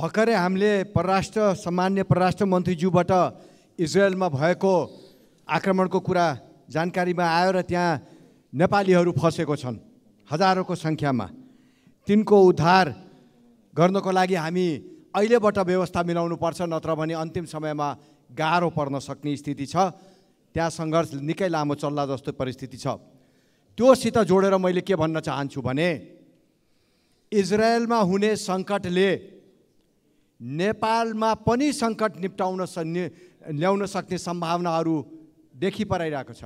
भर्खरै हामीले परराष्ट्र सामान्य परराष्ट्र मन्त्रीज्यूबाट इजरायलमा भएको आक्रमणको कुरा जानकारीमा आयो र त्यहाँ नेपालीहरू फसेको छन् हजारौँको सङ्ख्यामा तिनको उद्धार गर्नको लागि हामी अहिलेबाट व्यवस्था मिलाउनु पर्छ नत्र भने अन्तिम समयमा गाह्रो पर्न सक्ने स्थिति छ त्यहाँ सङ्घर्ष निकै लामो चल्ला जस्तो परिस्थिति छ त्योसित जोडेर मैले के भन्न चाहन्छु भने इजरायलमा हुने सङ्कटले नेपालमा पनि सङ्कट निप्टाउन ल्याउन सक्ने सम्भावनाहरू देखि पराइरहेको छ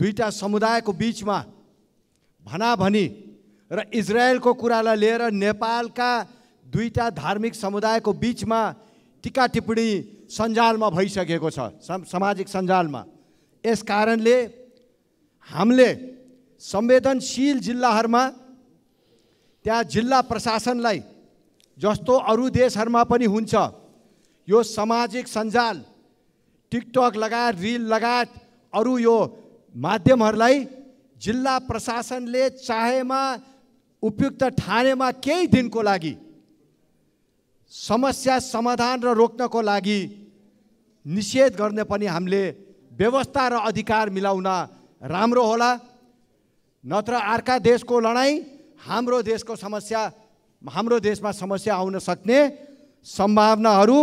दुईवटा समुदायको बिचमा भनी र इजरायलको कुरालाई लिएर नेपालका दुईवटा धार्मिक समुदायको बिचमा टिका टिप्पणी सञ्जालमा भइसकेको छ सामाजिक सञ्जालमा यस कारणले हामीले संवेदनशील जिल्लाहरूमा त्यहाँ जिल्ला प्रशासनलाई जस्तो अरू देशहरूमा पनि हुन्छ यो सामाजिक सञ्जाल टिकटक लगायत रिल लगायत अरू यो माध्यमहरूलाई जिल्ला प्रशासनले चाहेमा उपयुक्त ठानेमा केही दिनको लागि समस्या समाधान र रोक्नको लागि निषेध गर्ने पनि हामीले व्यवस्था र अधिकार मिलाउन राम्रो होला नत्र अर्का देशको लडाइँ हाम्रो देशको समस्या हाम्रो देशमा समस्या आउन सक्ने सम्भावनाहरू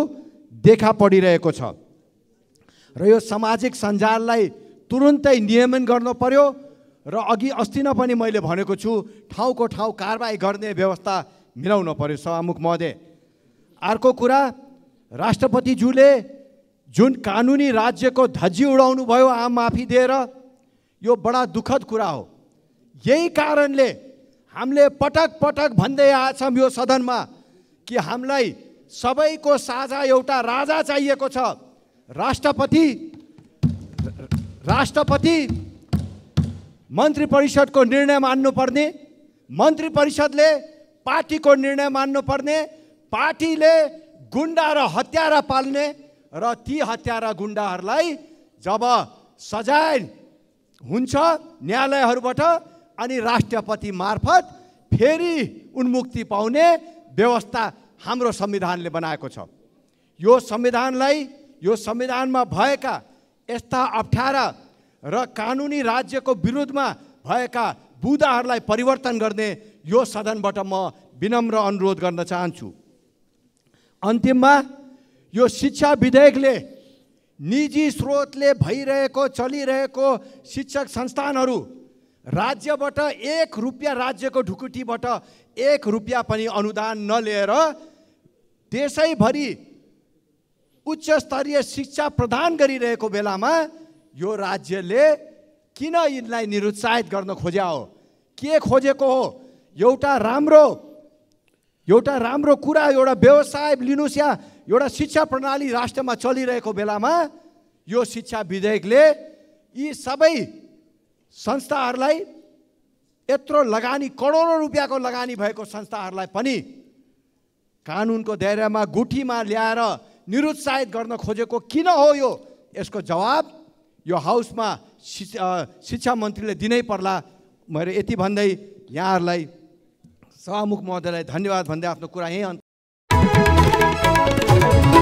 देखा परिरहेको छ र यो सामाजिक सञ्जाललाई तुरुन्तै नियमन गर्नु पर्यो र अघि अस्ति न पनि मैले भनेको छु ठाउँको ठाउँ कारवाही गर्ने व्यवस्था मिलाउन पर्यो सभामुख महोदय अर्को कुरा राष्ट्रपतिज्यूले जुन कानुनी राज्यको धजी उडाउनु भयो आम माफी दिएर यो बडा दुःखद कुरा हो यही कारणले हामीले पटक पटक भन्दै आएछौँ यो सदनमा कि हामीलाई सबैको साझा एउटा राजा चाहिएको छ राष्ट्रपति राष्ट्रपति मन्त्री परिषदको निर्णय मान्नुपर्ने मन्त्री परिषदले पार्टीको निर्णय मान्नुपर्ने पार्टीले गुन्डा र हत्यारा पाल्ने र ती हत्यारा गुन्डाहरूलाई जब सजाय हुन्छ न्यायालयहरूबाट अनि राष्ट्रपति मार्फत फेरि उन्मुक्ति पाउने व्यवस्था हाम्रो संविधानले बनाएको छ यो संविधानलाई यो संविधानमा भएका यस्ता अप्ठ्यारा र कानुनी राज्यको विरुद्धमा भएका बुदाहरूलाई परिवर्तन गर्ने यो सदनबाट म विनम्र अनुरोध गर्न चाहन्छु अन्तिममा यो शिक्षा विधेयकले निजी स्रोतले भइरहेको चलिरहेको शिक्षक संस्थानहरू राज्यबाट एक रुपियाँ राज्यको ढुकुटीबाट एक रुपियाँ पनि अनुदान नलिएर देशैभरि उच्च स्तरीय शिक्षा प्रदान गरिरहेको बेलामा यो राज्यले किन यिनलाई निरुत्साहित गर्न खोज्या हो के खोजेको हो एउटा राम्रो एउटा राम्रो कुरा एउटा व्यवसाय लिनुहोस् या एउटा शिक्षा प्रणाली राष्ट्रमा चलिरहेको बेलामा यो शिक्षा विधेयकले यी सबै संस्थाहरूलाई यत्रो लगानी करोडौँ रुपियाँको लगानी भएको संस्थाहरूलाई पनि कानुनको दायरामा गुठीमा ल्याएर निरुत्साहित गर्न खोजेको किन हो यो यसको जवाब यो हाउसमा शिक्षा मन्त्रीले दिनै पर्ला मैले यति भन्दै यहाँहरूलाई सभामुख महोदयलाई धन्यवाद भन्दै आफ्नो कुरा यहीँ अन्त